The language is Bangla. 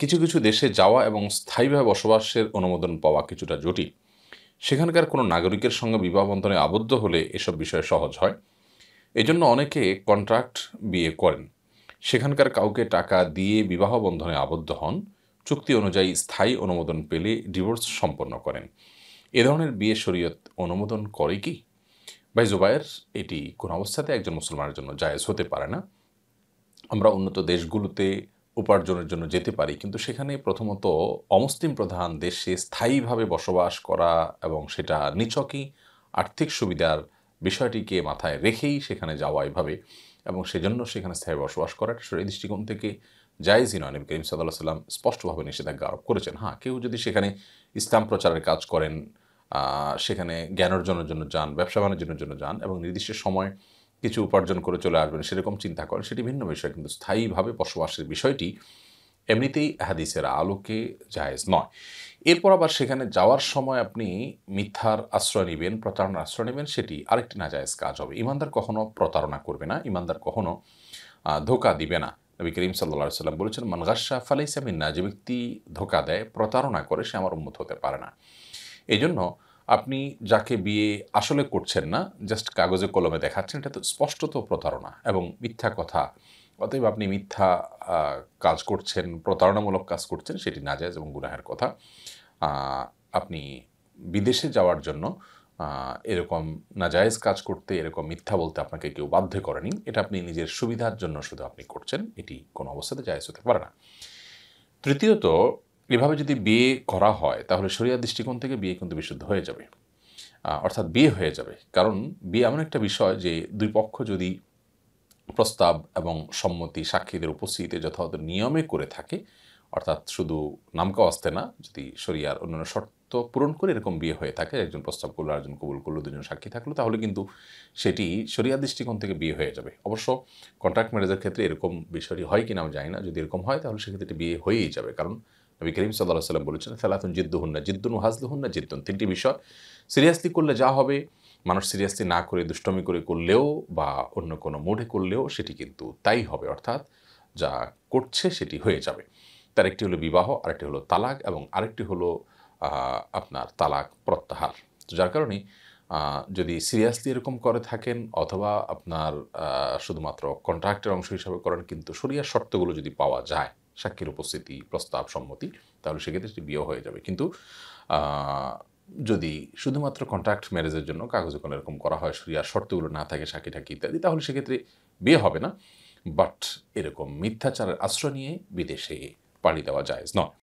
কিছু কিছু দেশে যাওয়া এবং স্থায়ীভাবে বসবাসের অনুমোদন পাওয়া কিছুটা জটিল সেখানকার কোনো নাগরিকের সঙ্গে বিবাহবন্ধনে আবদ্ধ হলে এসব বিষয় সহজ হয় এজন্য অনেকে কন্ট্রাক্ট বিয়ে করেন সেখানকার কাউকে টাকা দিয়ে বিবাহ বন্ধনে আবদ্ধ হন চুক্তি অনুযায়ী স্থায়ী অনুমোদন পেলে ডিভোর্স সম্পন্ন করেন এ ধরনের বিয়ে শরীয়ত অনুমোদন করে কি ভাই জুবায়ের এটি কোনো অবস্থাতে একজন মুসলমানের জন্য জায়েজ হতে পারে না আমরা উন্নত দেশগুলোতে উপার্জনের জন্য যেতে পারি কিন্তু সেখানে প্রথমত অমুসলিম প্রধান দেশে স্থায়ীভাবে বসবাস করা এবং সেটা নিচকই আর্থিক সুবিধার বিষয়টিকে মাথায় রেখেই সেখানে যাওয়া এভাবে এবং সেজন্য সেখানে স্থায়ী বসবাস করা সেই দৃষ্টিকোণ থেকে জায়েজই নয় নবী করিম সাল্লাহ সাল্লাম স্পষ্টভাবে নিষেধাজ্ঞা আরোপ করেছেন হ্যাঁ কেউ যদি সেখানে ইসলাম প্রচারের কাজ করেন সেখানে জ্ঞান অর্জনের জন্য যান ব্যবসা বাণিজ্যের জন্য যান এবং নির্দিষ্ট সময় কিছু উপার্জন করে চলে আসবেন সেরকম চিন্তা করেন সেটি ভিন্ন বিষয় কিন্তু স্থায়ীভাবে বসবাসের বিষয়টি এমনিতেই হাদিসের আলোকে জায়েজ নয় এরপর আবার সেখানে যাওয়ার সময় আপনি মিথ্যার আশ্রয় নেবেন প্রতারণার আশ্রয় নেবেন সেটি আরেকটি নাজায়েজ কাজ হবে ইমানদার কখনো প্রতারণা করবে না ইমানদার কখনো ধোকা দিবে না নবী করিম সাল্লা সাল্লাম বলেছেন মানগাসা ফালাইসামিন না যে ব্যক্তি ধোকা দেয় প্রতারণা করে সে আমার উন্মত হতে পারে না এই জন্য আপনি যাকে বিয়ে আসলে করছেন না জাস্ট কাগজে কলমে দেখাচ্ছেন এটা তো স্পষ্টত প্রতারণা এবং মিথ্যা কথা অতএব আপনি মিথ্যা কাজ করছেন প্রতারণামূলক কাজ করছেন সেটি নাজায়জ এবং গুনাহের কথা আপনি বিদেশে যাওয়ার জন্য এরকম নাজায়েজ কাজ করতে এরকম মিথ্যা বলতে আপনাকে কেউ বাধ্য করেনি এটা আপনি নিজের সুবিধার জন্য শুধু আপনি করছেন এটি কোনো অবস্থাতে জায়েজ হতে পারে না তৃতীয়ত এভাবে যদি বিয়ে করা হয় তাহলে শরিয়া দৃষ্টিকোণ থেকে বিয়ে কিন্তু বিশুদ্ধ হয়ে যাবে অর্থাৎ বিয়ে হয়ে যাবে কারণ বিয়ে এমন একটা বিষয় যে দুই পক্ষ যদি প্রস্তাব এবং সম্মতি সাক্ষীদের উপস্থিতিতে যথাযথ নিয়মে করে থাকে অর্থাৎ শুধু নামকা আসতে না যদি শরিয়ার অন্যান্য শর্ত পূরণ করে এরকম বিয়ে হয়ে থাকে একজন প্রস্তাব করলো আরেকজন কবুল করলো দুজন সাক্ষী থাকলো তাহলে কিন্তু সেটি শরিয়ার দৃষ্টিকোণ থেকে বিয়ে হয়ে যাবে অবশ্য কন্ট্রাক্ট ম্যারেজের ক্ষেত্রে এরকম বিষয়টি হয় কিনা আমি জানি না যদি এরকম হয় তাহলে সেক্ষেত্রে বিয়ে হয়েই যাবে কারণ নবী করিম সাল্লাহ সাল্লাম বলেছেন সালাতুন হন না জিদ্দুন হন না জিদ্দুন তিনটি বিষয় সিরিয়াসলি করলে যা হবে মানুষ সিরিয়াসলি না করে দুষ্টমি করে করলেও বা অন্য কোনো মোড়ে করলেও সেটি কিন্তু তাই হবে অর্থাৎ যা করছে সেটি হয়ে যাবে তার একটি হলো বিবাহ আরেকটি হলো তালাক এবং আরেকটি হলো আপনার তালাক প্রত্যাহার যার কারণে যদি সিরিয়াসলি এরকম করে থাকেন অথবা আপনার শুধুমাত্র কন্ট্রাক্টের অংশ হিসাবে করেন কিন্তু সরিয়ার শর্তগুলো যদি পাওয়া যায় সাক্ষীর উপস্থিতি প্রস্তাব সম্মতি তাহলে সেক্ষেত্রে সেটি বিয়ে হয়ে যাবে কিন্তু যদি শুধুমাত্র কন্ট্রাক্ট ম্যারেজের জন্য কাগজে কোনো এরকম করা হয় সরিয়া শর্তগুলো না থাকে সাক্ষী ঠাকি ইত্যাদি তাহলে সেক্ষেত্রে বিয়ে হবে না বাট এরকম মিথ্যাচারের আশ্রয় নিয়ে বিদেশে পাড়ি দেওয়া যায় নয়